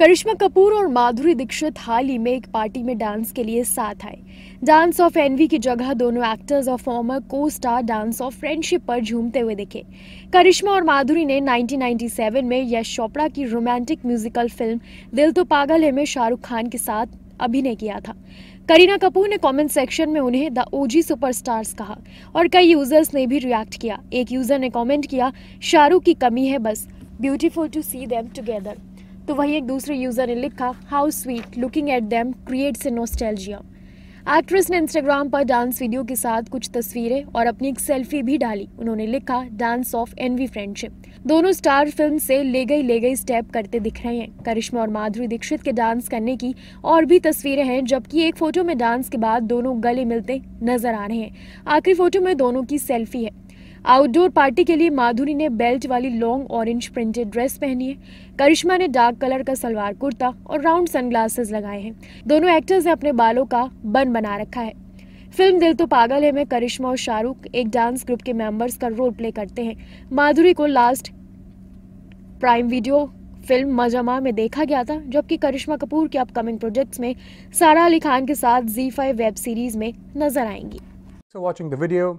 करिश्मा कपूर और माधुरी दीक्षित हाल ही में एक पार्टी में डांस के लिए साथ आए डांस ऑफ एनवी की जगह दोनों एक्टर्स और फॉर्मर को स्टार डांस ऑफ फ्रेंडशिप पर झूमते हुए दिखे करिश्मा और माधुरी ने 1997 में यश चोपड़ा की रोमांटिक म्यूजिकल फिल्म दिल तो पागल है में शाहरुख खान के साथ अभिनय किया था करीना कपूर ने कमेंट सेक्शन में उन्हें द ओजी सुपरस्टार्स कहा और कई यूजर्स ने भी रिएक्ट किया एक यूजर ने कमेंट किया शाहरुख की कमी है बस beautiful to see them together तो वहीं एक दूसरे यूज़र ने लिखा how sweet looking at them creates a nostalgia actress ने इंस्टाग्राम पर डांस वीडियो के साथ कुछ तस्वीरें और अपनी एक सेल्फी भी डाली उन्होंने लिखा डांस ऑफ एनवी फ्रेंडशिप दोनों स्टार फिल्म से ले गई ले गई स्टेप करते दिख रहे हैं करिश्मा और माधुरी दीक्षित के डांस करने की और भी तस्वीरें हैं जबकि एक फोटो में डांस के बाद दोनों गले मिलते नजर आ रहे हैं आखिरी फोटो में दोनों की सेल्फी है आउटडोर पार्टी के लिए माधुरी ने बेल्ट वाली लॉन्ग ऑरेंज प्रिंटेड ड्रेस पहनी है करिश्मा ने डार्क कलर का सलवार कुर्ता और राउंड सनग्लासेस लगाए हैं दोनों एक्टर्स ने अपने बालों का बन बना रखा है फिल्म दिल तो पागल है में करिश्मा और शाहरुख एक डांस ग्रुप के मेंबर्स का रोल प्ले करते हैं माधुरी को लास्ट प्राइम वीडियो फिल्म मजमा में देखा गया था जबकि करिश्मा कपूर के अपकमिंग प्रोजेक्ट्स में सारा अली खान के साथ जी फाइव वेब सीरीज में नजर आएंगी so